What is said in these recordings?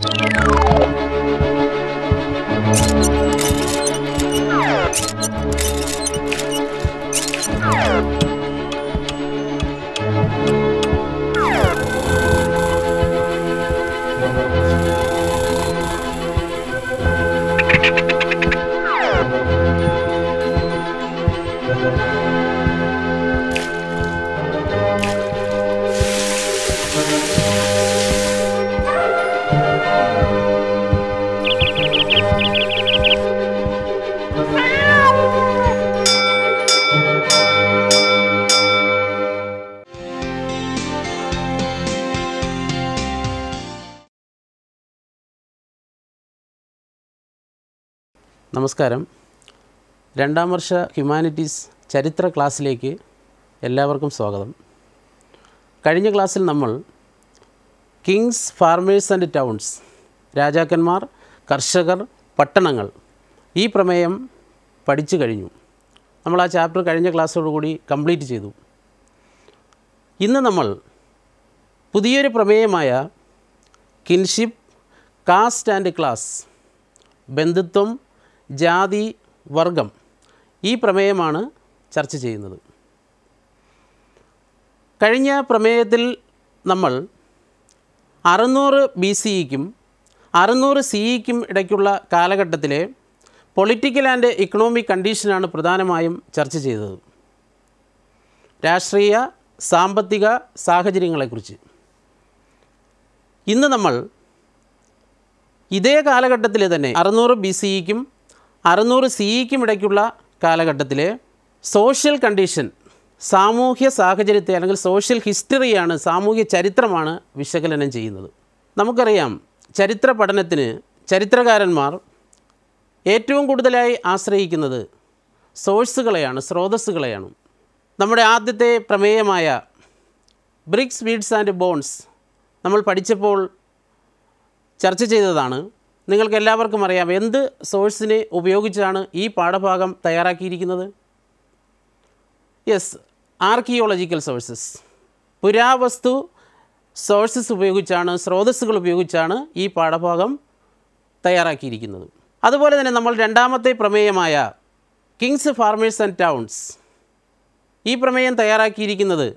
Thank you. നമസ്കാരം രണ്ടാം വർഷ humanities ചരിത്ര ക്ലാസ്സിലേക്ക് എല്ലാവർക്കും സ്വാഗതം കഴിഞ്ഞ ക്ലാസ്സിൽ നമ്മൾ കിങ്സ് ഫാർമേഴ്സ് ആൻഡ് ടൗൺസ് രാജാക്കന്മാർ കർഷകർ പട്ടണങ്ങൾ ഈ പ്രമേയം പഠിച്ചു കഴിഞ്ഞു നമ്മൾ ആ ചാപ്റ്റർ കഴിഞ്ഞ ക്ലാസ്സോടുകൂടി കംപ്ലീറ്റ് ചെയ്തു ഇന്ന് നമ്മൾ പുതിയൊരു പ്രമേയമായ കിൻഷിപ്പ് കാസ്റ്റ് ആൻഡ് ക്ലാസ് ബന്ധുത്വം ജാതി വർഗം ഈ പ്രമേയമാണ് ചർച്ച ചെയ്യുന്നത് കഴിഞ്ഞ പ്രമേയത്തിൽ നമ്മൾ അറുന്നൂറ് ബി സിഇക്കും അറുന്നൂറ് സിഇക്കും ഇടയ്ക്കുള്ള കാലഘട്ടത്തിലെ പൊളിറ്റിക്കൽ ആൻഡ് ഇക്കണോമിക് കണ്ടീഷനാണ് പ്രധാനമായും ചർച്ച ചെയ്തത് രാഷ്ട്രീയ സാമ്പത്തിക സാഹചര്യങ്ങളെക്കുറിച്ച് ഇന്ന് നമ്മൾ ഇതേ കാലഘട്ടത്തിൽ തന്നെ അറുന്നൂറ് ബി സിഇക്കും അറുന്നൂറ് സിഇക്കും ഇടയ്ക്കുള്ള കാലഘട്ടത്തിൽ സോഷ്യൽ കണ്ടീഷൻ സാമൂഹ്യ സാഹചര്യത്തെ അല്ലെങ്കിൽ സോഷ്യൽ ഹിസ്റ്ററിയാണ് സാമൂഹ്യ ചരിത്രമാണ് വിശകലനം ചെയ്യുന്നത് നമുക്കറിയാം ചരിത്ര പഠനത്തിന് ചരിത്രകാരന്മാർ ഏറ്റവും കൂടുതലായി ആശ്രയിക്കുന്നത് സോഴ്സുകളെയാണ് സ്രോതസ്സുകളെയാണ് നമ്മുടെ ആദ്യത്തെ പ്രമേയമായ ബ്രിക്സ് വീഡ്സ് ആൻഡ് ബോൺസ് നമ്മൾ പഠിച്ചപ്പോൾ ചർച്ച ചെയ്തതാണ് നിങ്ങൾക്ക് എല്ലാവർക്കും അറിയാം എന്ത് സോഴ്സിനെ ഉപയോഗിച്ചാണ് ഈ പാഠഭാഗം തയ്യാറാക്കിയിരിക്കുന്നത് യെസ് ആർക്കിയോളജിക്കൽ സോഴ്സസ് പുരാവസ്തു സോഴ്സസ് ഉപയോഗിച്ചാണ് സ്രോതസ്സുകൾ ഉപയോഗിച്ചാണ് ഈ പാഠഭാഗം തയ്യാറാക്കിയിരിക്കുന്നത് അതുപോലെ തന്നെ നമ്മൾ രണ്ടാമത്തെ പ്രമേയമായ കിങ്സ് ഫാർമേഴ്സ് ആൻഡ് ടൗൺസ് ഈ പ്രമേയം തയ്യാറാക്കിയിരിക്കുന്നത്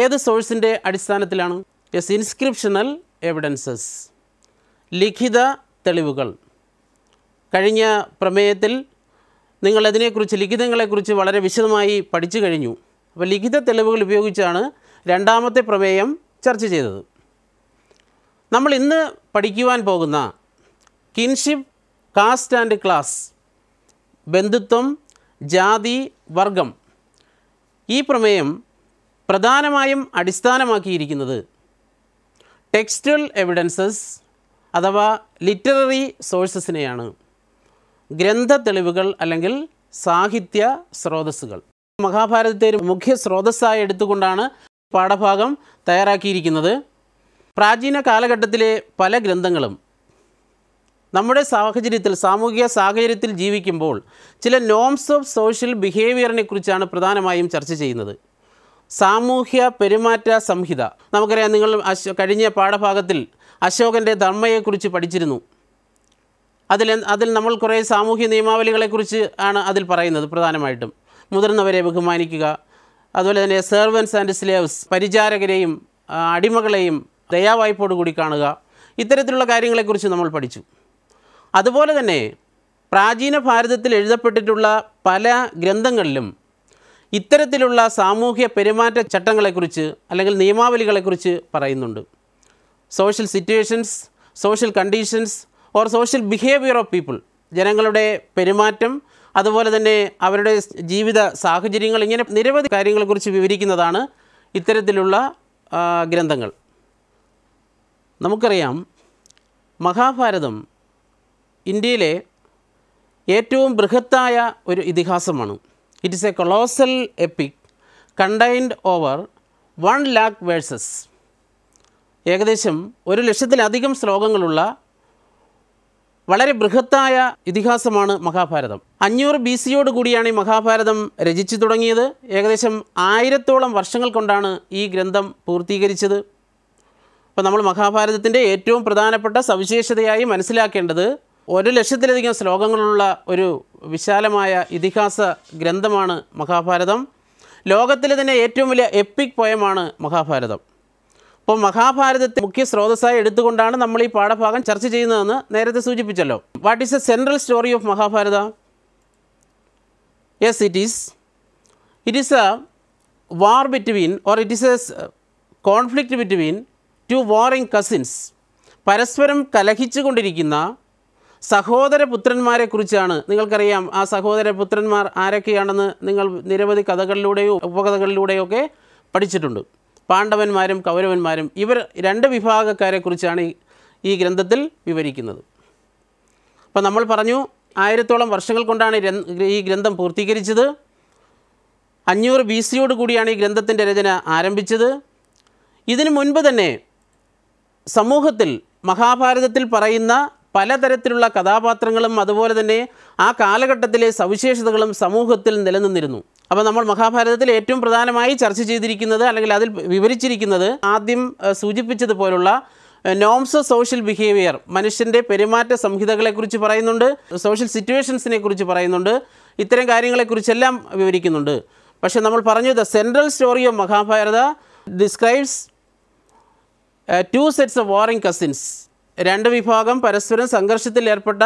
ഏത് സോഴ്സിൻ്റെ അടിസ്ഥാനത്തിലാണ് യെസ് ഇൻസ്ക്രിപ്ഷണൽ എവിഡൻസസ് ലിഖിത തെളിവുകൾ കഴിഞ്ഞ പ്രമേയത്തിൽ നിങ്ങളതിനെക്കുറിച്ച് ലിഖിതങ്ങളെക്കുറിച്ച് വളരെ വിശദമായി പഠിച്ചു കഴിഞ്ഞു അപ്പോൾ ലിഖിത തെളിവുകൾ ഉപയോഗിച്ചാണ് രണ്ടാമത്തെ പ്രമേയം ചർച്ച ചെയ്തത് നമ്മൾ ഇന്ന് പഠിക്കുവാൻ പോകുന്ന കിൻഷിപ്പ് കാസ്റ്റ് ആൻഡ് ക്ലാസ് ബന്ധുത്വം ജാതി വർഗം ഈ പ്രമേയം പ്രധാനമായും അടിസ്ഥാനമാക്കിയിരിക്കുന്നത് ടെക്സ്റ്റൽ എവിഡൻസസ് അഥവാ ലിറ്റററി സോഴ്സസിനെയാണ് ഗ്രന്ഥ തെളിവുകൾ അല്ലെങ്കിൽ സാഹിത്യ സ്രോതസ്സുകൾ മഹാഭാരതത്തെ ഒരു മുഖ്യ സ്രോതസ്സായി എടുത്തുകൊണ്ടാണ് പാഠഭാഗം തയ്യാറാക്കിയിരിക്കുന്നത് പ്രാചീന കാലഘട്ടത്തിലെ പല ഗ്രന്ഥങ്ങളും നമ്മുടെ സാഹചര്യത്തിൽ സാമൂഹിക സാഹചര്യത്തിൽ ജീവിക്കുമ്പോൾ ചില നോംസ് ഓഫ് സോഷ്യൽ ബിഹേവിയറിനെ കുറിച്ചാണ് പ്രധാനമായും ചർച്ച ചെയ്യുന്നത് സാമൂഹ്യ പെരുമാറ്റ സംഹിത നമുക്കറിയാം നിങ്ങൾ കഴിഞ്ഞ പാഠഭാഗത്തിൽ അശോകൻ്റെ ധർമ്മയെക്കുറിച്ച് പഠിച്ചിരുന്നു അതിൽ അതിൽ നമ്മൾ കുറേ സാമൂഹ്യ നിയമാവലികളെക്കുറിച്ച് ആണ് അതിൽ പറയുന്നത് പ്രധാനമായിട്ടും മുതിർന്നവരെ ബഹുമാനിക്കുക അതുപോലെ തന്നെ സെർവൻസ് ആൻഡ് സ്ലേവ്സ് പരിചാരകരെയും അടിമകളെയും ദയാവായ്പോട് കൂടി കാണുക ഇത്തരത്തിലുള്ള കാര്യങ്ങളെക്കുറിച്ച് നമ്മൾ പഠിച്ചു അതുപോലെ തന്നെ പ്രാചീന ഭാരതത്തിൽ എഴുതപ്പെട്ടിട്ടുള്ള പല ഗ്രന്ഥങ്ങളിലും ഇത്തരത്തിലുള്ള സാമൂഹ്യ പെരുമാറ്റ ചട്ടങ്ങളെക്കുറിച്ച് അല്ലെങ്കിൽ നിയമാവലികളെക്കുറിച്ച് പറയുന്നുണ്ട് social situations social conditions or social behaviour of people ജനങ്ങളുടെ പെരുമാറ്റം അതുപോലെ തന്നെ അവരുടെ ജീവിത സാഹചര്യങ്ങൾ ഇങ്ങനെ നിരവധി കാര്യങ്ങളെക്കുറിച്ച് വിവരിക്കുന്നതാണ് ഇത്തരത്തിലുള്ള ഗ്രന്ഥങ്ങൾ നമുക്കറിയാം മഹാഭാരതം ഇന്ത്യയിലെ ഏറ്റവും ബൃഹത്തായ ഒരു ഇതിഹാസമാണ് it is a colossal epic contained over one lakh verses ഏകദേശം ഒരു ലക്ഷത്തിലധികം ശ്ലോകങ്ങളുള്ള വളരെ ബൃഹത്തായ ഇതിഹാസമാണ് മഹാഭാരതം അഞ്ഞൂറ് ബി സിയോട് കൂടിയാണ് ഈ മഹാഭാരതം രചിച്ചു തുടങ്ങിയത് ഏകദേശം ആയിരത്തോളം വർഷങ്ങൾ കൊണ്ടാണ് ഈ ഗ്രന്ഥം പൂർത്തീകരിച്ചത് അപ്പോൾ നമ്മൾ മഹാഭാരതത്തിൻ്റെ ഏറ്റവും പ്രധാനപ്പെട്ട സവിശേഷതയായി മനസ്സിലാക്കേണ്ടത് ഒരു ലക്ഷത്തിലധികം ശ്ലോകങ്ങളുള്ള ഒരു വിശാലമായ ഇതിഹാസ ഗ്രന്ഥമാണ് മഹാഭാരതം ലോകത്തിലെ തന്നെ ഏറ്റവും വലിയ എപ്പിക് പോയമാണ് മഹാഭാരതം അപ്പോൾ മഹാഭാരതത്തെ മുഖ്യ സ്രോതസ്സായി എടുത്തുകൊണ്ടാണ് നമ്മൾ ഈ പാഠഭാഗം ചർച്ച ചെയ്യുന്നതെന്ന് നേരത്തെ സൂചിപ്പിച്ചല്ലോ what is a central story of Mahabharata yes it is it is a war between or it is a conflict between two warring cousins പരസ്പരം കലഹിച്ചു കൊണ്ടിരിക്കുന്ന സഹോദരപുത്രന്മാരെക്കുറിച്ചാണ് നിങ്ങൾക്കറിയാം ആ സഹോദരപുത്രന്മാർ ആരൊക്കെയാണെന്ന് നിങ്ങൾ നിരവധി കഥകളിലൂടെയോ ഉപകഥകളിലൂടെയോ ഒക്കെ പഠിച്ചിട്ടുണ്ട് പാണ്ഡവന്മാരും കൗരവന്മാരും ഇവർ രണ്ട് വിഭാഗക്കാരെക്കുറിച്ചാണ് ഈ ഗ്രന്ഥത്തിൽ വിവരിക്കുന്നത് അപ്പോൾ നമ്മൾ പറഞ്ഞു ആയിരത്തോളം വർഷങ്ങൾ കൊണ്ടാണ് ഈ ഗ്രന്ഥം പൂർത്തീകരിച്ചത് അഞ്ഞൂറ് ബി സിയോട് കൂടിയാണ് ഈ ഗ്രന്ഥത്തിൻ്റെ രചന ആരംഭിച്ചത് ഇതിനു മുൻപ് തന്നെ സമൂഹത്തിൽ മഹാഭാരതത്തിൽ പറയുന്ന പലതരത്തിലുള്ള കഥാപാത്രങ്ങളും അതുപോലെ തന്നെ ആ കാലഘട്ടത്തിലെ സവിശേഷതകളും സമൂഹത്തിൽ നിലനിന്നിരുന്നു അപ്പോൾ നമ്മൾ മഹാഭാരതത്തിൽ ഏറ്റവും പ്രധാനമായി ചർച്ച ചെയ്തിരിക്കുന്നത് അല്ലെങ്കിൽ അതിൽ വിവരിച്ചിരിക്കുന്നത് ആദ്യം സൂചിപ്പിച്ചതുപോലുള്ള നോംസ് സോഷ്യൽ ബിഹേവിയർ മനുഷ്യൻ്റെ പെരുമാറ്റ സംഹിതകളെക്കുറിച്ച് പറയുന്നുണ്ട് സോഷ്യൽ സിറ്റുവേഷൻസിനെ കുറിച്ച് പറയുന്നുണ്ട് ഇത്തരം കാര്യങ്ങളെക്കുറിച്ചെല്ലാം വിവരിക്കുന്നുണ്ട് പക്ഷെ നമ്മൾ പറഞ്ഞു the central story of Mahabharata describes two sets of warring cousins രണ്ട് വിഭാഗം പരസ്പരം സംഘർഷത്തിൽ ഏർപ്പെട്ട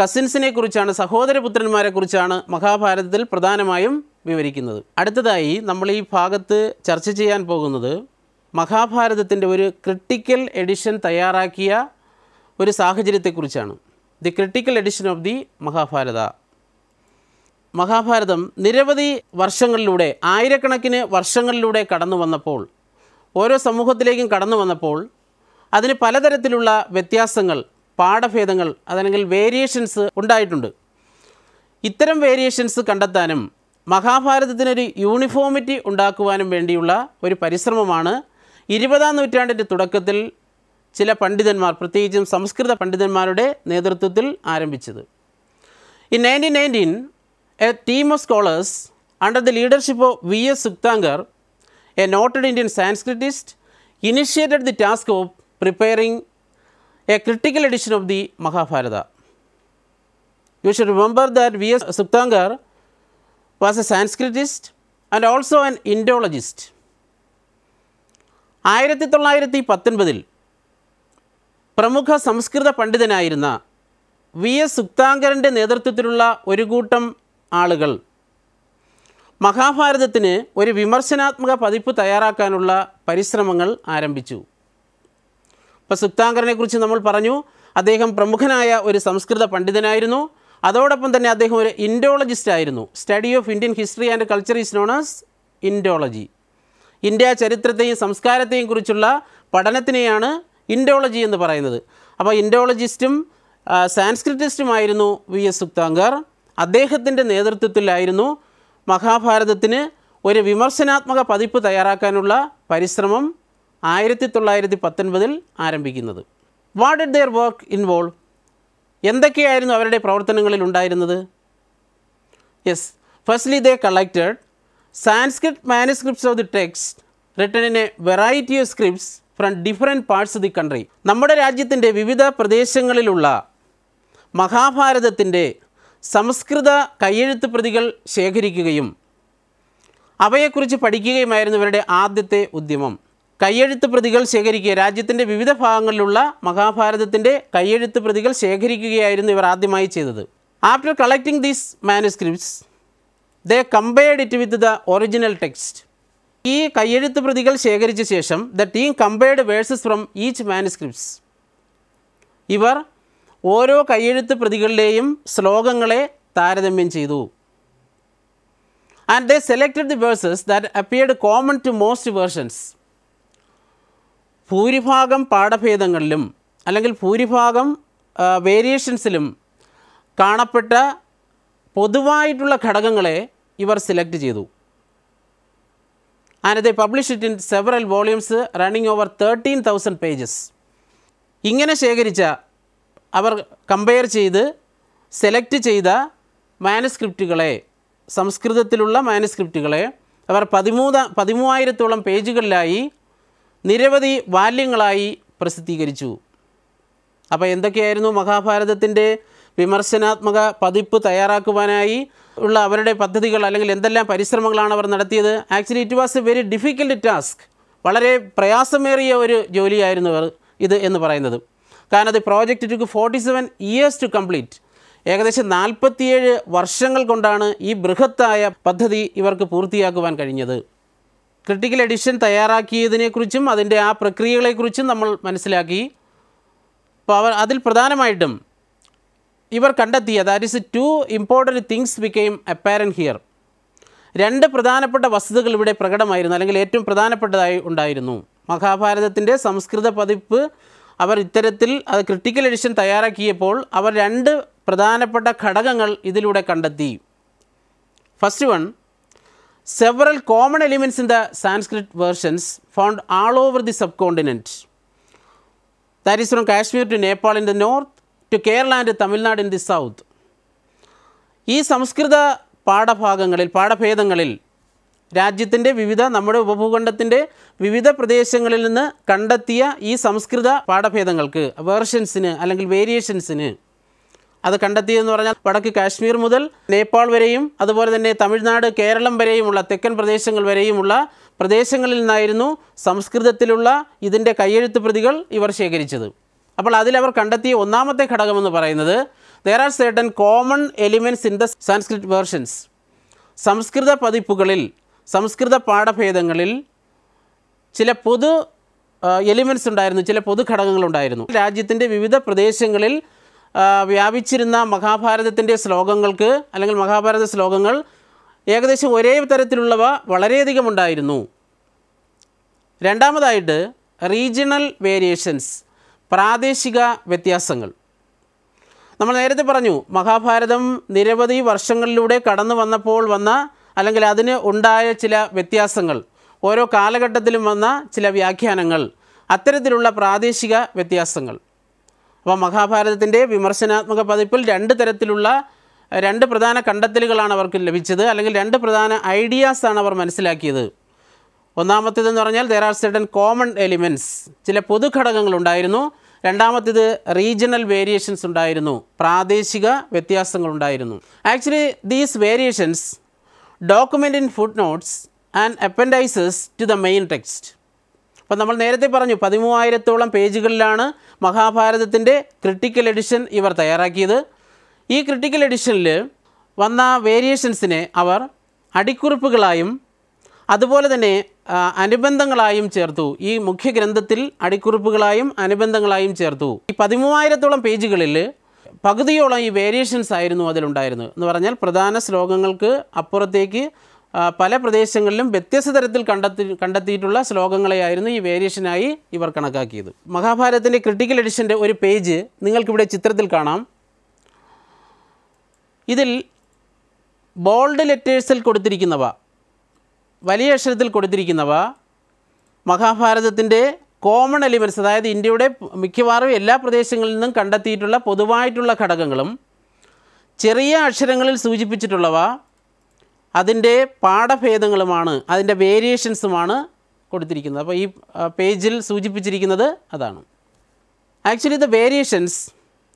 കസിൻസിനെ കുറിച്ചാണ് സഹോദരപുത്രന്മാരെ കുറിച്ചാണ് മഹാഭാരതത്തിൽ പ്രധാനമായും വിവരിക്കുന്നത് അടുത്തതായി നമ്മൾ ഈ ഭാഗത്ത് ചർച്ച ചെയ്യാൻ പോകുന്നത് മഹാഭാരതത്തിൻ്റെ ഒരു ക്രിട്ടിക്കൽ എഡിഷൻ തയ്യാറാക്കിയ ഒരു സാഹചര്യത്തെക്കുറിച്ചാണ് the critical edition of the Mahabharata Mahabharatam നിരവധി വർഷങ്ങളിലൂടെ ആയിരക്കണക്കിന് വർഷങ്ങളിലൂടെ കടന്നു വന്നപ്പോൾ ഓരോ സമൂഹത്തിലേക്കും കടന്നു വന്നപ്പോൾ അതിന് പലതരത്തിലുള്ള വ്യത്യാസങ്ങൾ പാഠഭേദങ്ങൾ അതല്ലെങ്കിൽ വേരിയേഷൻസ് ഉണ്ടായിട്ടുണ്ട് ഇത്തരം വേരിയേഷൻസ് കണ്ടെത്താനും മഹാഭാരതത്തിനൊരു യൂണിഫോമിറ്റി ഉണ്ടാക്കുവാനും വേണ്ടിയുള്ള ഒരു പരിശ്രമമാണ് ഇരുപതാം നൂറ്റാണ്ടിൻ്റെ തുടക്കത്തിൽ ചില പണ്ഡിതന്മാർ പ്രത്യേകിച്ചും സംസ്കൃത പണ്ഡിതന്മാരുടെ നേതൃത്വത്തിൽ ആരംഭിച്ചത് in nineteen nineteen a team of scholars under the leadership of V S Sukthankar a noted Indian Sanskritist initiated the task of preparing a critical edition of the Mahabharata you should remember that V S Sukthankar was a Sanskritist and also an Indologist ആയിരത്തി തൊള്ളായിരത്തി പത്തൊൻപതിൽ പ്രമുഖ സംസ്കൃത പണ്ഡിതനായിരുന്ന V S സുക്താങ്കരൻ്റെ നേതൃത്വത്തിലുള്ള ഒരു കൂട്ടം ആളുകൾ മഹാഭാരതത്തിന് ഒരു വിമർശനാത്മക പതിപ്പ് തയ്യാറാക്കാനുള്ള പരിശ്രമങ്ങൾ ആരംഭിച്ചു ഇപ്പോൾ സുപ്താങ്കറിനെക്കുറിച്ച് നമ്മൾ പറഞ്ഞു അദ്ദേഹം പ്രമുഖനായ ഒരു സംസ്കൃത പണ്ഡിതനായിരുന്നു അതോടൊപ്പം തന്നെ അദ്ദേഹം ഒരു ഇൻഡോളജിസ്റ്റ് ആയിരുന്നു study of Indian history and culture is known as Indology India ചരിത്രത്തെയും സംസ്കാരത്തെയും കുറിച്ചുള്ള പഠനത്തിനെയാണ് ഇൻഡോളജി എന്ന് പറയുന്നത് അപ്പോൾ ഇൻഡോളജിസ്റ്റും സാൻസ്ക്രിറ്റിസ്റ്റുമായിരുന്നു വി എസ് സുക്താങ്കർ അദ്ദേഹത്തിൻ്റെ നേതൃത്വത്തിലായിരുന്നു മഹാഭാരതത്തിന് ഒരു വിമർശനാത്മക പതിപ്പ് തയ്യാറാക്കാനുള്ള പരിശ്രമം ആയിരത്തി തൊള്ളായിരത്തി പത്തൊൻപതിൽ ആരംഭിക്കുന്നത് what did their work involve എന്തൊക്കെയായിരുന്നു അവരുടെ പ്രവർത്തനങ്ങളിൽ ഉണ്ടായിരുന്നത് yes firstly they collected Sanskrit manuscripts of the text written in a variety of scripts from different parts the country നമ്മുടെ രാജ്യത്തിൻ്റെ വിവിധ പ്രദേശങ്ങളിലുള്ള മഹാഭാരതത്തിൻ്റെ സംസ്കൃത കയ്യെഴുത്ത് പ്രതികൾ ശേഖരിക്കുകയും അവയെക്കുറിച്ച് പഠിക്കുകയുമായിരുന്നു ഇവരുടെ ആദ്യത്തെ ഉദ്യമം കയ്യെഴുത്ത് പ്രതികൾ ശേഖരിക്കുക രാജ്യത്തിൻ്റെ വിവിധ ഭാഗങ്ങളിലുള്ള മഹാഭാരതത്തിൻ്റെ കയ്യെഴുത്ത് പ്രതികൾ ശേഖരിക്കുകയായിരുന്നു ഇവർ ആദ്യമായി ചെയ്തത് after collecting these manuscripts they compared it with the original text ഈ കയ്യെഴുത്ത് പ്രതികൾ ശേഖരിച്ച ശേഷം the team compared verses from each manuscripts ഇവർ ഓരോ കയ്യെഴുത്ത് പ്രതികളുടെയും ശ്ലോകങ്ങളെ താരതമ്യം ചെയ്തു and they selected the verses that appeared common to most versions ഭൂരിഭാഗം പാഠഭേദങ്ങളിലും അല്ലെങ്കിൽ ഭൂരിഭാഗം വേരിയേഷൻസിലും കാണപ്പെട്ട പൊതുവായിട്ടുള്ള ഘടകങ്ങളെ ഇവർ സെലക്ട് ചെയ്തു and published publish it in several volumes running over thirteen thousand pages ഇങ്ങനെ ശേഖരിച്ച അവർ കമ്പയർ ചെയ്ത് സെലക്ട് ചെയ്ത മാനസ്ക്രിപ്റ്റുകളെ സംസ്കൃതത്തിലുള്ള മാനസ്ക്രിപ്റ്റുകളെ അവർ പതിമൂന്ന് പതിമൂവായിരത്തോളം പേജുകളിലായി നിരവധി വാല്യങ്ങളായി പ്രസിദ്ധീകരിച്ചു അപ്പോൾ എന്തൊക്കെയായിരുന്നു മഹാഭാരതത്തിൻ്റെ വിമർശനാത്മക പതിപ്പ് തയ്യാറാക്കുവാനായി ഉള്ള അവരുടെ പദ്ധതികൾ അല്ലെങ്കിൽ എന്തെല്ലാം പരിശ്രമങ്ങളാണ് അവർ നടത്തിയത് actually it was a very difficult task വളരെ പ്രയാസമേറിയ ഒരു ജോലിയായിരുന്നു ഇത് എന്ന് പറയുന്നത് കാരണം അത് project took forty seven years to complete ഏകദേശം നാൽപ്പത്തിയേഴ് വർഷങ്ങൾ കൊണ്ടാണ് ഈ ബൃഹത്തായ പദ്ധതി ഇവർക്ക് പൂർത്തിയാക്കുവാൻ കഴിഞ്ഞത് ക്രിട്ടിക്കൽ എഡിഷൻ തയ്യാറാക്കിയതിനെക്കുറിച്ചും അതിൻ്റെ ആ പ്രക്രിയകളെക്കുറിച്ചും നമ്മൾ മനസ്സിലാക്കി അപ്പോൾ അവർ അതിൽ പ്രധാനമായിട്ടും ഇവർ കണ്ടെത്തിയ that is two important things became apparent here രണ്ട് പ്രധാനപ്പെട്ട വസ്തുതകൾ ഇവിടെ പ്രകടമായിരുന്നു അല്ലെങ്കിൽ ഏറ്റവും പ്രധാനപ്പെട്ടതായി ഉണ്ടായിരുന്നു മഹാഭാരതത്തിൻ്റെ സംസ്കൃത പതിപ്പ് അവർ ഇത്തരത്തിൽ അത് ക്രിട്ടിക്കൽ എഡിഷൻ തയ്യാറാക്കിയപ്പോൾ അവർ രണ്ട് പ്രധാനപ്പെട്ട ഘടകങ്ങൾ ഇതിലൂടെ കണ്ടെത്തി first one several common elements in the Sanskrit versions found all over the subcontinent. That is from Kashmir to Nepal in the north to Kerala and Tamil Nadu in the south. ഈ സംസ്കൃത പാഠഭാഗങ്ങളിൽ പാഠഭേദങ്ങളിൽ രാജ്യത്തിൻ്റെ വിവിധ നമ്മുടെ ഉപഭൂഖണ്ഡത്തിൻ്റെ വിവിധ പ്രദേശങ്ങളിൽ നിന്ന് കണ്ടെത്തിയ ഈ സംസ്കൃത പാഠഭേദങ്ങൾക്ക് വേർഷൻസിന് അല്ലെങ്കിൽ വേരിയേഷൻസിന് അത് കണ്ടെത്തിയെന്ന് പറഞ്ഞാൽ വടക്ക് കാശ്മീർ മുതൽ നേപ്പാൾ വരെയും അതുപോലെ തന്നെ തമിഴ്നാട് കേരളം വരെയുമുള്ള തെക്കൻ പ്രദേശങ്ങൾ വരെയുമുള്ള പ്രദേശങ്ങളിൽ നിന്നായിരുന്നു സംസ്കൃതത്തിലുള്ള ഇതിൻ്റെ കയ്യെഴുത്ത് പ്രതികൾ ഇവർ ശേഖരിച്ചത് അപ്പോൾ അതിലവർ കണ്ടെത്തിയ ഒന്നാമത്തെ ഘടകമെന്ന് പറയുന്നത് ദർ ആർ സേട്ടൻ common elements in the Sanskrit versions Sanskrit പതിപ്പുകളിൽ സംസ്കൃത പാഠഭേദങ്ങളിൽ ചില പൊതു എലിമെൻറ്റ്സ് ഉണ്ടായിരുന്നു ചില പൊതു ഘടകങ്ങളുണ്ടായിരുന്നു രാജ്യത്തിൻ്റെ വിവിധ പ്രദേശങ്ങളിൽ വ്യാപിച്ചിരുന്ന മഹാഭാരതത്തിൻ്റെ ശ്ലോകങ്ങൾക്ക് അല്ലെങ്കിൽ മഹാഭാരത ശ്ലോകങ്ങൾ ഏകദേശം ഒരേ തരത്തിലുള്ളവ വളരെയധികം ഉണ്ടായിരുന്നു രണ്ടാമതായിട്ട് റീജിയണൽ വേരിയേഷൻസ് പ്രാദേശിക വ്യത്യാസങ്ങൾ നമ്മൾ നേരത്തെ പറഞ്ഞു മഹാഭാരതം നിരവധി വർഷങ്ങളിലൂടെ കടന്നു വന്നപ്പോൾ വന്ന അല്ലെങ്കിൽ അതിന് ഉണ്ടായ ചില വ്യത്യാസങ്ങൾ ഓരോ കാലഘട്ടത്തിലും വന്ന ചില വ്യാഖ്യാനങ്ങൾ അത്തരത്തിലുള്ള പ്രാദേശിക വ്യത്യാസങ്ങൾ അപ്പോൾ മഹാഭാരതത്തിൻ്റെ വിമർശനാത്മക പതിപ്പിൽ രണ്ട് തരത്തിലുള്ള രണ്ട് പ്രധാന കണ്ടെത്തലുകളാണ് അവർക്ക് ലഭിച്ചത് അല്ലെങ്കിൽ രണ്ട് പ്രധാന ഐഡിയാസാണ് അവർ മനസ്സിലാക്കിയത് ഒന്നാമത്തേതെന്ന് പറഞ്ഞാൽ ദേർ ആർ സെഡൻ കോമൺ എലിമെൻറ്റ്സ് ചില പൊതുഘടകങ്ങൾ ഉണ്ടായിരുന്നു രണ്ടാമത്തേത് റീജിയണൽ വേരിയേഷൻസ് ഉണ്ടായിരുന്നു പ്രാദേശിക വ്യത്യാസങ്ങൾ ഉണ്ടായിരുന്നു actually these variations document in footnotes and appendices to the main text അപ്പോൾ നമ്മൾ നേരത്തെ പറഞ്ഞു പതിമൂവായിരത്തോളം പേജുകളിലാണ് മഹാഭാരതത്തിൻ്റെ ക്രിട്ടിക്കൽ എഡിഷൻ ഇവർ തയ്യാറാക്കിയത് ഈ ക്രിട്ടിക്കൽ എഡിഷനിൽ വന്ന വേരിയേഷൻസിനെ അവർ അടിക്കുറിപ്പുകളായും അതുപോലെ തന്നെ അനുബന്ധങ്ങളായും ചേർത്തു ഈ മുഖ്യ ഗ്രന്ഥത്തിൽ അടിക്കുറിപ്പുകളായും അനുബന്ധങ്ങളായും ചേർത്തു ഈ പതിമൂവായിരത്തോളം പേജുകളിൽ പകുതിയോളം ഈ വേരിയേഷൻസ് ആയിരുന്നു അതിലുണ്ടായിരുന്നത് എന്ന് പറഞ്ഞാൽ പ്രധാന ശ്ലോകങ്ങൾക്ക് അപ്പുറത്തേക്ക് പല പ്രദേശങ്ങളിലും വ്യത്യസ്ത തരത്തിൽ കണ്ടെത്തി കണ്ടെത്തിയിട്ടുള്ള ശ്ലോകങ്ങളെയായിരുന്നു ഈ വേരിയേഷനായി ഇവർ കണക്കാക്കിയത് മഹാഭാരതത്തിൻ്റെ ക്രിട്ടിക്കൽ എഡിഷൻ്റെ ഒരു പേജ് നിങ്ങൾക്കിവിടെ ചിത്രത്തിൽ കാണാം ഇതിൽ ബോൾഡ് ലെറ്റേഴ്സിൽ കൊടുത്തിരിക്കുന്നവ വലിയ അക്ഷരത്തിൽ കൊടുത്തിരിക്കുന്നവ മഹാഭാരതത്തിൻ്റെ കോമൺ എലിമെൻറ്റ്സ് അതായത് ഇന്ത്യയുടെ മിക്കവാറും എല്ലാ പ്രദേശങ്ങളിൽ നിന്നും കണ്ടെത്തിയിട്ടുള്ള പൊതുവായിട്ടുള്ള ഘടകങ്ങളും ചെറിയ അക്ഷരങ്ങളിൽ സൂചിപ്പിച്ചിട്ടുള്ളവ അതിൻ്റെ പാഠഭേദങ്ങളുമാണ് അതിൻ്റെ വേരിയേഷൻസുമാണ് കൊടുത്തിരിക്കുന്നത് അപ്പോൾ ഈ പേജിൽ സൂചിപ്പിച്ചിരിക്കുന്നത് അതാണ് actually the variations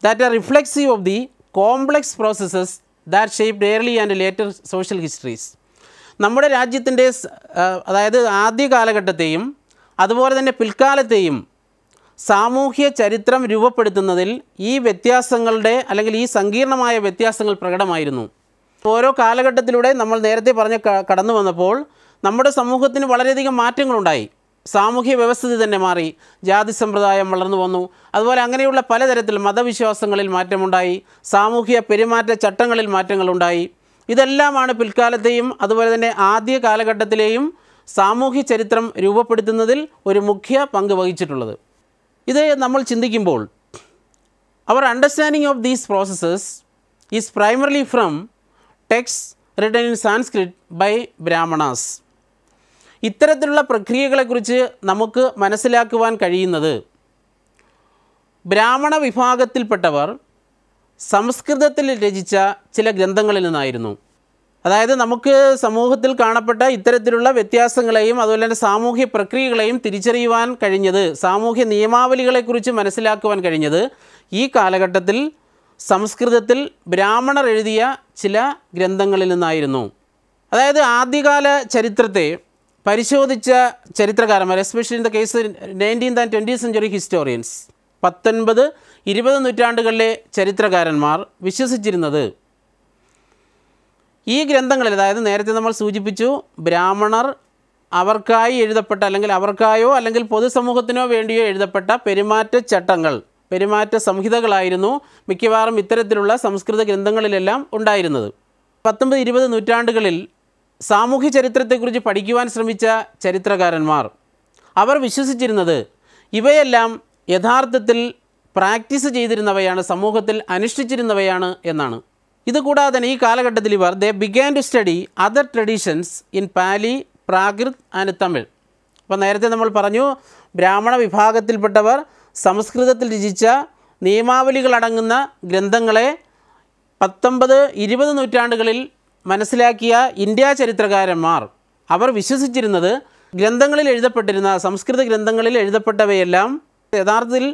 that are reflexive of the complex processes that shaped early and later social histories നമ്മുടെ രാജ്യത്തിൻ്റെ അതായത് ആദ്യ കാലഘട്ടത്തെയും അതുപോലെ തന്നെ പിൽക്കാലത്തെയും സാമൂഹ്യ ചരിത്രം രൂപപ്പെടുത്തുന്നതിൽ ഈ വ്യത്യാസങ്ങളുടെ അല്ലെങ്കിൽ ഈ സങ്കീർണമായ വ്യത്യാസങ്ങൾ പ്രകടമായിരുന്നു ഓരോ കാലഘട്ടത്തിലൂടെ നമ്മൾ നേരത്തെ പറഞ്ഞ കടന്നു വന്നപ്പോൾ നമ്മുടെ സമൂഹത്തിന് വളരെയധികം മാറ്റങ്ങളുണ്ടായി സാമൂഹ്യ വ്യവസ്ഥിതി തന്നെ മാറി ജാതി സമ്പ്രദായം വളർന്നു വന്നു അതുപോലെ അങ്ങനെയുള്ള പലതരത്തിൽ മതവിശ്വാസങ്ങളിൽ മാറ്റമുണ്ടായി സാമൂഹ്യ പെരുമാറ്റ ചട്ടങ്ങളിൽ മാറ്റങ്ങളുണ്ടായി ഇതെല്ലാമാണ് പിൽക്കാലത്തെയും അതുപോലെ തന്നെ ആദ്യ കാലഘട്ടത്തിലെയും സാമൂഹ്യ ചരിത്രം രൂപപ്പെടുത്തുന്നതിൽ ഒരു മുഖ്യ പങ്ക് വഹിച്ചിട്ടുള്ളത് ഇത് നമ്മൾ ചിന്തിക്കുമ്പോൾ അവർ understanding of these processes is primarily from text written in Sanskrit by Brahmanas ഇത്തരത്തിലുള്ള പ്രക്രിയകളെക്കുറിച്ച് നമുക്ക് മനസ്സിലാക്കുവാൻ കഴിയുന്നത് ബ്രാഹ്മണ വിഭാഗത്തിൽപ്പെട്ടവർ സംസ്കൃതത്തിൽ രചിച്ച ചില ഗ്രന്ഥങ്ങളിൽ നിന്നായിരുന്നു അതായത് നമുക്ക് സമൂഹത്തിൽ കാണപ്പെട്ട ഇത്തരത്തിലുള്ള വ്യത്യാസങ്ങളെയും അതുപോലെ തന്നെ സാമൂഹ്യ പ്രക്രിയകളെയും തിരിച്ചറിയുവാൻ കഴിഞ്ഞത് സാമൂഹ്യ നിയമാവലികളെക്കുറിച്ച് മനസ്സിലാക്കുവാൻ കഴിഞ്ഞത് ഈ കാലഘട്ടത്തിൽ സംസ്കൃതത്തിൽ ബ്രാഹ്മണർ എഴുതിയ ചില ഗ്രന്ഥങ്ങളിൽ നിന്നായിരുന്നു അതായത് ആദ്യകാല ചരിത്രത്തെ പരിശോധിച്ച ചരിത്രകാരന്മാർ especially in the case nineteenth and twenty century historians പത്തൊൻപത് ഇരുപത് നൂറ്റാണ്ടുകളിലെ ചരിത്രകാരന്മാർ വിശ്വസിച്ചിരുന്നത് ഈ ഗ്രന്ഥങ്ങളിൽ അതായത് നേരത്തെ നമ്മൾ സൂചിപ്പിച്ചു ബ്രാഹ്മണർ അവർക്കായി എഴുതപ്പെട്ട അല്ലെങ്കിൽ അവർക്കായോ അല്ലെങ്കിൽ പൊതുസമൂഹത്തിനോ വേണ്ടിയോ എഴുതപ്പെട്ട പെരുമാറ്റച്ചട്ടങ്ങൾ പെരുമാറ്റ സംഹിതകളായിരുന്നു മിക്കവാറും ഇത്തരത്തിലുള്ള സംസ്കൃത ഗ്രന്ഥങ്ങളിലെല്ലാം ഉണ്ടായിരുന്നത് പത്തൊമ്പത് ഇരുപത് നൂറ്റാണ്ടുകളിൽ സാമൂഹ്യ ചരിത്രത്തെക്കുറിച്ച് പഠിക്കുവാൻ ശ്രമിച്ച ചരിത്രകാരന്മാർ അവർ വിശ്വസിച്ചിരുന്നത് ഇവയെല്ലാം യഥാർത്ഥത്തിൽ പ്രാക്ടീസ് ചെയ്തിരുന്നവയാണ് സമൂഹത്തിൽ അനുഷ്ഠിച്ചിരുന്നവയാണ് എന്നാണ് ഇതുകൂടാതെ തന്നെ ഈ കാലഘട്ടത്തിൽ ഇവർ the began to study other traditions in Pali Prakrit and Tamil അപ്പോൾ നേരത്തെ നമ്മൾ പറഞ്ഞു ബ്രാഹ്മണ വിഭാഗത്തിൽപ്പെട്ടവർ സംസ്കൃതത്തിൽ രചിച്ച നിയമാവലികളടങ്ങുന്ന ഗ്രന്ഥങ്ങളെ പത്തൊമ്പത് ഇരുപത് നൂറ്റാണ്ടുകളിൽ മനസ്സിലാക്കിയ ഇന്ത്യ ചരിത്രകാരന്മാർ അവർ വിശ്വസിച്ചിരുന്നത് ഗ്രന്ഥങ്ങളിൽ എഴുതപ്പെട്ടിരുന്ന സംസ്കൃത ഗ്രന്ഥങ്ങളിൽ എഴുതപ്പെട്ടവയെല്ലാം യഥാർത്ഥത്തിൽ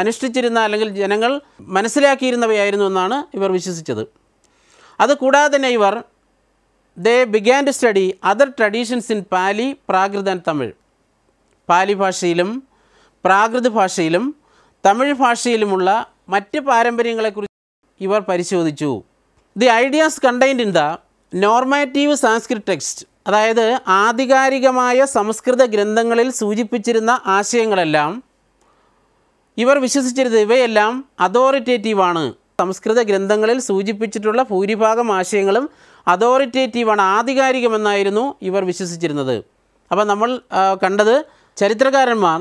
അനുഷ്ഠിച്ചിരുന്ന അല്ലെങ്കിൽ ജനങ്ങൾ മനസ്സിലാക്കിയിരുന്നവയായിരുന്നു എന്നാണ് ഇവർ വിശ്വസിച്ചത് അതുകൂടാതെ തന്നെ ഇവർ they began to study other traditions in Pali പ്രാകൃതൻ തമിഴ് പാലി ഭാഷയിലും പ്രാകൃത ഭാഷയിലും തമിഴ് ഭാഷയിലുമുള്ള മറ്റ് പാരമ്പര്യങ്ങളെക്കുറിച്ച് ഇവർ പരിശോധിച്ചു the ideas contained in the normative Sanskrit text അതായത് ആധികാരികമായ സംസ്കൃത ഗ്രന്ഥങ്ങളിൽ സൂചിപ്പിച്ചിരുന്ന ആശയങ്ങളെല്ലാം ഇവർ വിശ്വസിച്ചിരുന്ന ഇവയെല്ലാം അതോറിറ്റേറ്റീവാണ് സംസ്കൃത ഗ്രന്ഥങ്ങളിൽ സൂചിപ്പിച്ചിട്ടുള്ള ഭൂരിഭാഗം ആശയങ്ങളും അതോറിറ്റേറ്റീവാണ് ആധികാരികമെന്നായിരുന്നു ഇവർ വിശ്വസിച്ചിരുന്നത് അപ്പോൾ നമ്മൾ കണ്ടത് ചരിത്രകാരന്മാർ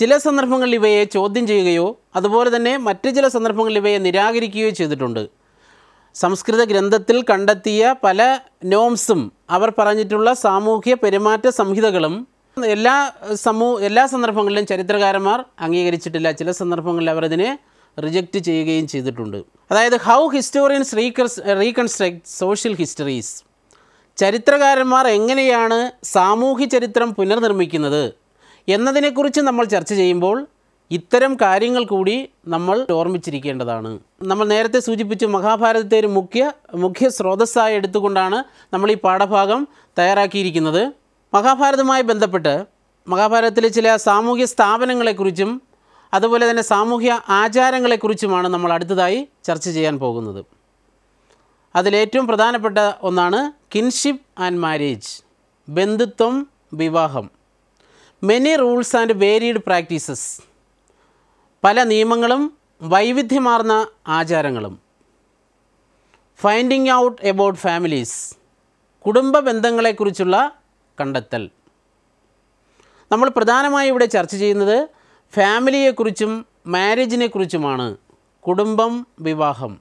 ചില സന്ദർഭങ്ങളിൽ ഇവയെ ചോദ്യം ചെയ്യുകയോ അതുപോലെ തന്നെ മറ്റ് ചില സന്ദർഭങ്ങളിൽ ഇവയെ നിരാകരിക്കുകയോ ചെയ്തിട്ടുണ്ട് സംസ്കൃത ഗ്രന്ഥത്തിൽ കണ്ടെത്തിയ പല നോംസും അവർ പറഞ്ഞിട്ടുള്ള സാമൂഹ്യ പെരുമാറ്റ സംഹിതകളും എല്ലാ സമൂ എല്ലാ സന്ദർഭങ്ങളിലും ചരിത്രകാരന്മാർ അംഗീകരിച്ചിട്ടില്ല ചില സന്ദർഭങ്ങളിൽ അവർ റിജക്റ്റ് ചെയ്യുകയും ചെയ്തിട്ടുണ്ട് അതായത് how historians recons reconstruct social histories ചരിത്രകാരന്മാർ എങ്ങനെയാണ് സാമൂഹ്യ ചരിത്രം പുനർനിർമ്മിക്കുന്നത് എന്നതിനെക്കുറിച്ച് നമ്മൾ ചർച്ച ചെയ്യുമ്പോൾ ഇത്തരം കാര്യങ്ങൾ കൂടി നമ്മൾ ഓർമ്മിച്ചിരിക്കേണ്ടതാണ് നമ്മൾ നേരത്തെ സൂചിപ്പിച്ച മഹാഭാരതത്തെ ഒരു മുഖ്യ മുഖ്യ സ്രോതസ്സായി എടുത്തുകൊണ്ടാണ് നമ്മൾ ഈ പാഠഭാഗം തയ്യാറാക്കിയിരിക്കുന്നത് മഹാഭാരതവുമായി ബന്ധപ്പെട്ട് മഹാഭാരതത്തിലെ ചില സാമൂഹ്യ സ്ഥാപനങ്ങളെക്കുറിച്ചും അതുപോലെ തന്നെ സാമൂഹ്യ ആചാരങ്ങളെക്കുറിച്ചുമാണ് നമ്മൾ അടുത്തതായി ചർച്ച ചെയ്യാൻ പോകുന്നത് അതിലേറ്റവും പ്രധാനപ്പെട്ട ഒന്നാണ് കിൻഷിപ്പ് ആൻഡ് മാരേജ് ബന്ധുത്വം വിവാഹം many rules and varied practices പല നിയമങ്ങളും വൈവിധ്യമാർന്ന ആചാരങ്ങളും ഫൈൻഡിങ് ഔട്ട് എബൌട്ട് ഫാമിലീസ് കുടുംബ ബന്ധങ്ങളെക്കുറിച്ചുള്ള കണ്ടെത്തൽ നമ്മൾ പ്രധാനമായും ഇവിടെ ചർച്ച ചെയ്യുന്നത് ഫാമിലിയെക്കുറിച്ചും മാരേജിനെക്കുറിച്ചുമാണ് കുടുംബം വിവാഹം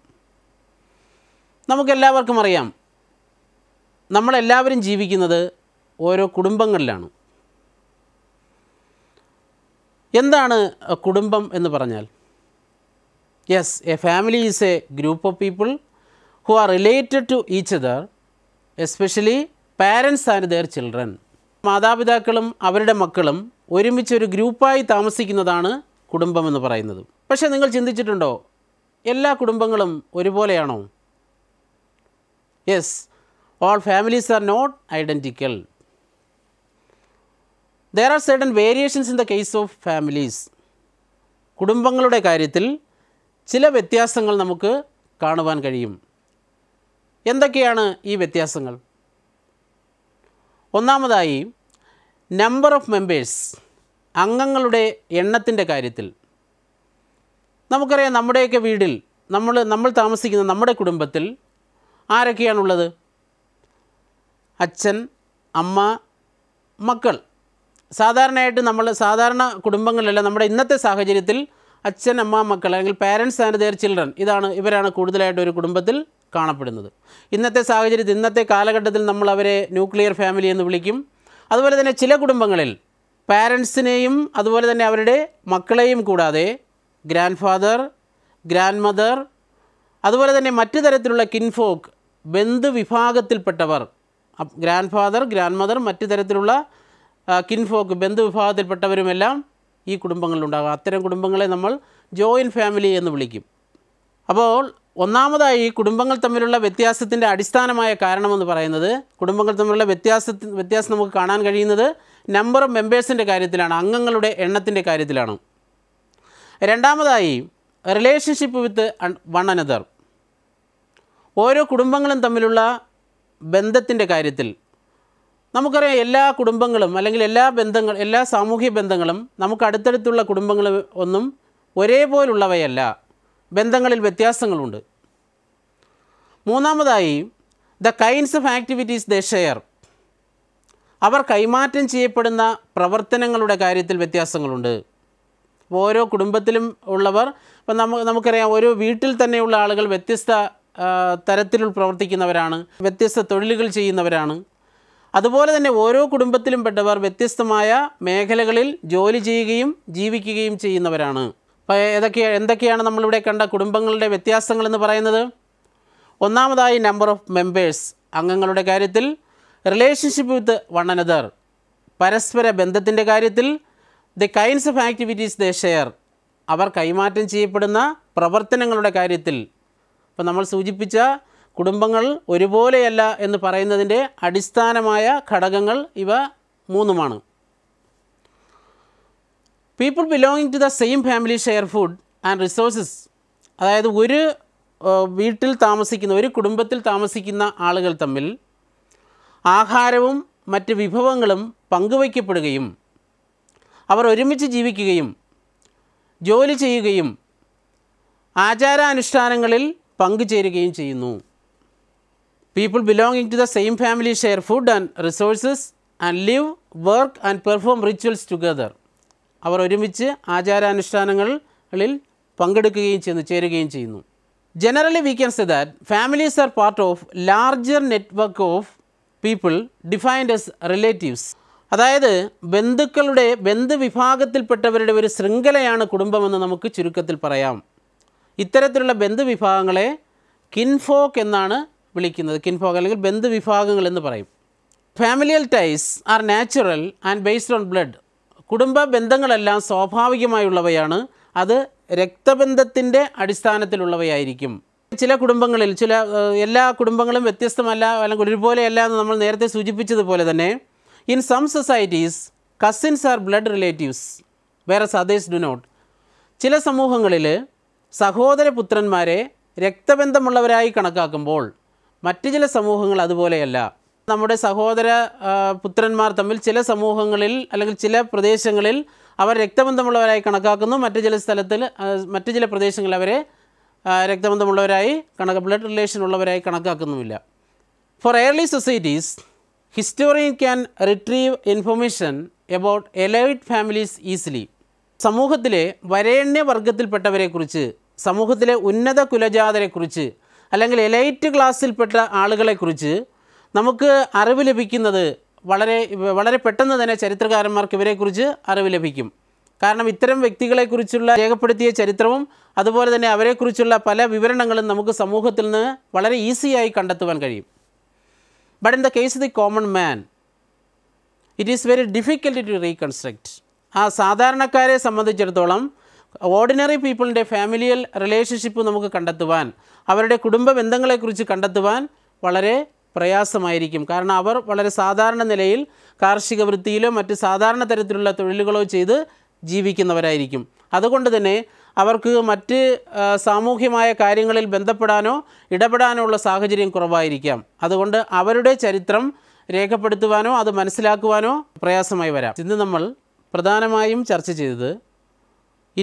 നമുക്കെല്ലാവർക്കും അറിയാം നമ്മളെല്ലാവരും ജീവിക്കുന്നത് ഓരോ കുടുംബങ്ങളിലാണ് എന്താണ് കുടുംബം എന്ന് പറഞ്ഞാൽ yes a family is a group of people who are related to each other especially parents and their children മാതാപിതാക്കളും അവരുടെ മക്കളും ഒരുമിച്ച് ഒരു ഗ്രൂപ്പായി താമസിക്കുന്നതാണ് കുടുംബം എന്ന് പറയുന്നത് പക്ഷേ നിങ്ങൾ ചിന്തിച്ചിട്ടുണ്ടോ എല്ലാ കുടുംബങ്ങളും ഒരുപോലെയാണോ yes all families are not identical there are certain variations in the case of families കുടുംബങ്ങളുടെ കാര്യത്തിൽ ചില വ്യത്യാസങ്ങൾ നമുക്ക് കാണുവാൻ കഴിയും എന്തൊക്കെയാണ് ഈ വ്യത്യാസങ്ങൾ ഒന്നാമതായി നമ്പർ ഓഫ് മെമ്പേഴ്സ് അംഗങ്ങളുടെ എണ്ണത്തിൻ്റെ കാര്യത്തിൽ നമുക്കറിയാം നമ്മുടെയൊക്കെ വീടിൽ നമ്മൾ നമ്മൾ താമസിക്കുന്ന നമ്മുടെ കുടുംബത്തിൽ ആരൊക്കെയാണുള്ളത് അച്ഛൻ അമ്മ മക്കൾ സാധാരണയായിട്ട് നമ്മൾ സാധാരണ കുടുംബങ്ങളിലല്ല നമ്മുടെ ഇന്നത്തെ സാഹചര്യത്തിൽ അച്ഛൻ അമ്മ മക്കൾ അല്ലെങ്കിൽ പാരൻസ് ആൻഡ് ദെയർ ചിൽഡ്രൻ ഇതാണ് ഇവരാണ് കൂടുതലായിട്ട് ഒരു കുടുംബത്തിൽ കാണപ്പെടുന്നത് ഇന്നത്തെ സാഹചര്യത്തിൽ ഇന്നത്തെ കാലഘട്ടത്തിൽ നമ്മൾ അവരെ ന്യൂക്ലിയർ ഫാമിലി എന്ന് വിളിക്കും അതുപോലെ തന്നെ ചില കുടുംബങ്ങളിൽ പാരൻസിനെയും അതുപോലെ തന്നെ അവരുടെ മക്കളെയും കൂടാതെ ഗ്രാൻഡ് ഫാദർ ഗ്രാൻഡ് മദർ അതുപോലെ തന്നെ മറ്റു തരത്തിലുള്ള കിൻഫോക്ക് ബന്ധുവിഭാഗത്തിൽപ്പെട്ടവർ ഗ്രാൻഡ് ഫാദർ ഗ്രാൻഡ് മദർ മറ്റു തരത്തിലുള്ള കിൻഫോക്ക് ബന്ധുവിഭാഗത്തിൽപ്പെട്ടവരുമെല്ലാം ഈ കുടുംബങ്ങളിലുണ്ടാകും അത്തരം കുടുംബങ്ങളെ നമ്മൾ ജോയിൻ ഫാമിലി എന്ന് വിളിക്കും അപ്പോൾ ഒന്നാമതായി കുടുംബങ്ങൾ തമ്മിലുള്ള വ്യത്യാസത്തിൻ്റെ അടിസ്ഥാനമായ കാരണമെന്ന് പറയുന്നത് കുടുംബങ്ങൾ തമ്മിലുള്ള വ്യത്യാസ വ്യത്യാസം നമുക്ക് കാണാൻ കഴിയുന്നത് നമ്പർ ഓഫ് മെമ്പേഴ്സിൻ്റെ കാര്യത്തിലാണ് അംഗങ്ങളുടെ എണ്ണത്തിൻ്റെ കാര്യത്തിലാണ് രണ്ടാമതായി റിലേഷൻഷിപ്പ് വിത്ത് വൺ അനദർ ഓരോ കുടുംബങ്ങളും തമ്മിലുള്ള ബന്ധത്തിൻ്റെ കാര്യത്തിൽ നമുക്കറിയാം എല്ലാ കുടുംബങ്ങളും അല്ലെങ്കിൽ എല്ലാ ബന്ധങ്ങൾ എല്ലാ സാമൂഹ്യ ബന്ധങ്ങളും നമുക്ക് അടുത്തടുത്തുള്ള കുടുംബങ്ങൾ ഒന്നും ഒരേപോലുള്ളവയല്ല ബന്ധങ്ങളിൽ വ്യത്യാസങ്ങളുണ്ട് മൂന്നാമതായി the kinds of activities the share അവർ കൈമാറ്റം ചെയ്യപ്പെടുന്ന പ്രവർത്തനങ്ങളുടെ കാര്യത്തിൽ വ്യത്യാസങ്ങളുണ്ട് ഓരോ കുടുംബത്തിലും ഉള്ളവർ ഇപ്പം നമ്മ നമുക്കറിയാം ഓരോ വീട്ടിൽ തന്നെയുള്ള ആളുകൾ വ്യത്യസ്ത തരത്തിൽ പ്രവർത്തിക്കുന്നവരാണ് വ്യത്യസ്ത തൊഴിലുകൾ ചെയ്യുന്നവരാണ് അതുപോലെ തന്നെ ഓരോ കുടുംബത്തിലും പെട്ടവർ വ്യത്യസ്തമായ മേഖലകളിൽ ജോലി ചെയ്യുകയും ജീവിക്കുകയും ചെയ്യുന്നവരാണ് അപ്പോൾ ഏതൊക്കെയാ എന്തൊക്കെയാണ് നമ്മളിവിടെ കണ്ട കുടുംബങ്ങളുടെ വ്യത്യാസങ്ങളെന്ന് പറയുന്നത് ഒന്നാമതായി നമ്പർ ഓഫ് മെമ്പേഴ്സ് അംഗങ്ങളുടെ കാര്യത്തിൽ റിലേഷൻഷിപ്പ് വിത്ത് വൺ അനദർ പരസ്പര ബന്ധത്തിൻ്റെ കാര്യത്തിൽ the kinds of activities the share അവർ കൈമാറ്റം ചെയ്യപ്പെടുന്ന പ്രവർത്തനങ്ങളുടെ കാര്യത്തിൽ ഇപ്പോൾ നമ്മൾ സൂചിപ്പിച്ച കുടുംബങ്ങൾ ഒരുപോലെയല്ല എന്ന് പറയുന്നതിൻ്റെ അടിസ്ഥാനമായ ഘടകങ്ങൾ ഇവ മൂന്നുമാണ് people belonging to the same family share food and resources അതായത് ഒരു വീട്ടിൽ താമസിക്കുന്ന ഒരു കുടുംബത്തിൽ താമസിക്കുന്ന ആളുകൾ തമ്മിൽ ആഹാരവും മറ്റ് വിഭവങ്ങളും പങ്കുവയ്ക്കപ്പെടുകയും അവർ ഒരുമിച്ച് ജീവിക്കുകയും ജോലി ചെയ്യുകയും ആചാരാനുഷ്ഠാനങ്ങളിൽ പങ്കുചേരുകയും ചെയ്യുന്നു people belonging to the same family share food and resources and live work and perform rituals together അവർ ഒരുമിച്ച് ആചാരാനുഷ്ഠാനങ്ങളിൽ പങ്കെടുക്കുകയും ചെയ്യുന്നു ചേരുകയും ചെയ്യുന്നു generally we can say that families are part of larger network of people defined as relatives അതായത് ബന്ധുക്കളുടെ ബന്ധുവിഭാഗത്തിൽപ്പെട്ടവരുടെ ഒരു ശൃംഖലയാണ് കുടുംബമെന്ന് നമുക്ക് ചുരുക്കത്തിൽ പറയാം ഇത്തരത്തിലുള്ള ബന്ധുവിഭാഗങ്ങളെ കിൻഫോക്ക് എന്നാണ് വിളിക്കുന്നത് കിൻഫോഗ് അല്ലെങ്കിൽ ബന്ധുവിഭാഗങ്ങൾ എന്ന് പറയും familial ties are natural and based on blood കുടുംബ ബന്ധങ്ങളെല്ലാം സ്വാഭാവികമായുള്ളവയാണ് അത് രക്തബന്ധത്തിൻ്റെ അടിസ്ഥാനത്തിലുള്ളവയായിരിക്കും ചില കുടുംബങ്ങളിൽ ചില എല്ലാ കുടുംബങ്ങളും വ്യത്യസ്തമല്ല അല്ലെങ്കിൽ ഒരുപോലെയല്ല എന്ന് നമ്മൾ നേരത്തെ സൂചിപ്പിച്ചതുപോലെ തന്നെ in some societies cousins are blood relatives where സദേസ് ഡു നോട്ട് ചില സമൂഹങ്ങളിൽ സഹോദരപുത്രന്മാരെ രക്തബന്ധമുള്ളവരായി കണക്കാക്കുമ്പോൾ മറ്റു ചില സമൂഹങ്ങൾ അതുപോലെയല്ല നമ്മുടെ സഹോദര പുത്രന്മാർ തമ്മിൽ ചില സമൂഹങ്ങളിൽ അല്ലെങ്കിൽ ചില പ്രദേശങ്ങളിൽ അവർ രക്തബന്ധമുള്ളവരായി കണക്കാക്കുന്നു മറ്റു ചില സ്ഥലത്തിൽ മറ്റു ചില പ്രദേശങ്ങളിൽ അവരെ രക്തബന്ധമുള്ളവരായി കണക്ക ബ്ലഡ് റിലേഷൻ ഉള്ളവരായി കണക്കാക്കുന്നുമില്ല for early societies historian can retrieve information about elite families easily സമൂഹത്തിലെ വരേണ്യ വർഗത്തിൽപ്പെട്ടവരെക്കുറിച്ച് സമൂഹത്തിലെ ഉന്നത കുലജാതരെക്കുറിച്ച് അല്ലെങ്കിൽ എലൈറ്റ് ക്ലാസ്സിൽപ്പെട്ട ആളുകളെക്കുറിച്ച് നമുക്ക് അറിവ് ലഭിക്കുന്നത് വളരെ വളരെ പെട്ടെന്ന് തന്നെ ചരിത്രകാരന്മാർക്ക് ഇവരെക്കുറിച്ച് അറിവ് ലഭിക്കും കാരണം ഇത്തരം വ്യക്തികളെക്കുറിച്ചുള്ള രേഖപ്പെടുത്തിയ ചരിത്രവും അതുപോലെ തന്നെ അവരെക്കുറിച്ചുള്ള പല വിവരണങ്ങളും നമുക്ക് സമൂഹത്തിൽ നിന്ന് വളരെ ഈസിയായി കണ്ടെത്തുവാൻ കഴിയും but in the case the common man it is very difficult to reconstruct ആ സാധാരണക്കാരെ സംബന്ധിച്ചിടത്തോളം ഓർഡിനറി പീപ്പിളിൻ്റെ ഫാമിലിയൽ റിലേഷൻഷിപ്പ് നമുക്ക് കണ്ടെത്തുവാൻ അവരുടെ കുടുംബ ബന്ധങ്ങളെക്കുറിച്ച് കണ്ടെത്തുവാൻ വളരെ പ്രയാസമായിരിക്കും കാരണം അവർ വളരെ സാധാരണ നിലയിൽ കാർഷിക വൃത്തിയിലോ മറ്റ് സാധാരണ തരത്തിലുള്ള തൊഴിലുകളോ ചെയ്ത് ജീവിക്കുന്നവരായിരിക്കും അതുകൊണ്ട് തന്നെ അവർക്ക് മറ്റ് സാമൂഹ്യമായ കാര്യങ്ങളിൽ ബന്ധപ്പെടാനോ ഇടപെടാനോ ഉള്ള സാഹചര്യം കുറവായിരിക്കാം അതുകൊണ്ട് അവരുടെ ചരിത്രം രേഖപ്പെടുത്തുവാനോ അത് മനസ്സിലാക്കുവാനോ പ്രയാസമായി വരാം ഇന്ന് നമ്മൾ പ്രധാനമായും ചർച്ച ചെയ്തത്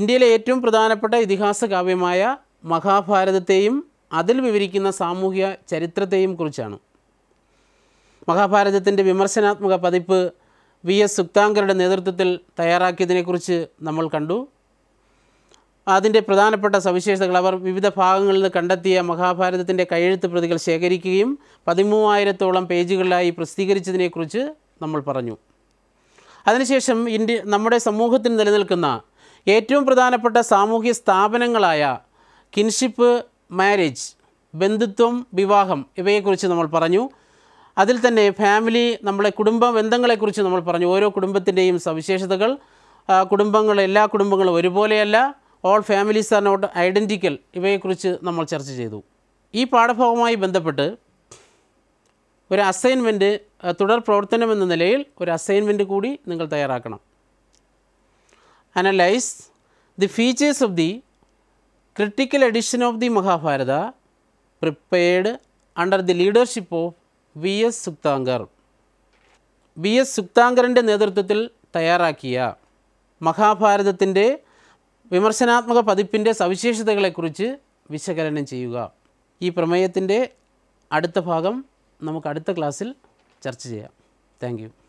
ഇന്ത്യയിലെ ഏറ്റവും പ്രധാനപ്പെട്ട ഇതിഹാസ കാവ്യമായ മഹാഭാരതത്തെയും അതിൽ വിവരിക്കുന്ന സാമൂഹ്യ ചരിത്രത്തെയും കുറിച്ചാണ് മഹാഭാരതത്തിൻ്റെ വിമർശനാത്മക പതിപ്പ് വി എസ് സുക്താങ്കറുടെ നേതൃത്വത്തിൽ തയ്യാറാക്കിയതിനെക്കുറിച്ച് നമ്മൾ കണ്ടു അതിൻ്റെ പ്രധാനപ്പെട്ട സവിശേഷതകൾ അവർ വിവിധ ഭാഗങ്ങളിൽ നിന്ന് കണ്ടെത്തിയ മഹാഭാരതത്തിൻ്റെ കയ്യെഴുത്ത് പ്രതികൾ ശേഖരിക്കുകയും പതിമൂവായിരത്തോളം പേജുകളിലായി പ്രസിദ്ധീകരിച്ചതിനെക്കുറിച്ച് നമ്മൾ പറഞ്ഞു അതിനുശേഷം ഇന്ത്യ നമ്മുടെ സമൂഹത്തിൽ നിലനിൽക്കുന്ന ഏറ്റവും പ്രധാനപ്പെട്ട സാമൂഹ്യ സ്ഥാപനങ്ങളായ കിൻഷിപ്പ് മാരേജ് ബന്ധുത്വം വിവാഹം ഇവയെക്കുറിച്ച് നമ്മൾ പറഞ്ഞു അതിൽ തന്നെ ഫാമിലി നമ്മളെ കുടുംബ ബന്ധങ്ങളെക്കുറിച്ച് നമ്മൾ പറഞ്ഞു ഓരോ കുടുംബത്തിൻ്റെയും സവിശേഷതകൾ കുടുംബങ്ങൾ എല്ലാ കുടുംബങ്ങളും ഒരുപോലെയല്ല all families are not identical ഇവയെക്കുറിച്ച് നമ്മൾ ചർച്ച ചെയ്തു ഈ പാഠഭാഗവുമായി ബന്ധപ്പെട്ട് ഒരു അസൈൻമെൻറ്റ് തുടർ പ്രവർത്തനം എന്ന നിലയിൽ ഒരു അസൈൻമെൻറ്റ് കൂടി നിങ്ങൾ തയ്യാറാക്കണം analyse the features of the critical edition of the Mahabharata prepared under the leadership of V S Sukthankar V S സുക്താങ്കറിൻ്റെ നേതൃത്വത്തിൽ തയ്യാറാക്കിയ മഹാഭാരതത്തിൻ്റെ വിമർശനാത്മക പതിപ്പിൻ്റെ സവിശേഷതകളെക്കുറിച്ച് വിശകലനം ചെയ്യുക ഈ പ്രമേയത്തിൻ്റെ അടുത്ത ഭാഗം നമുക്ക് അടുത്ത ക്ലാസ്സിൽ ചർച്ച ചെയ്യാം താങ്ക്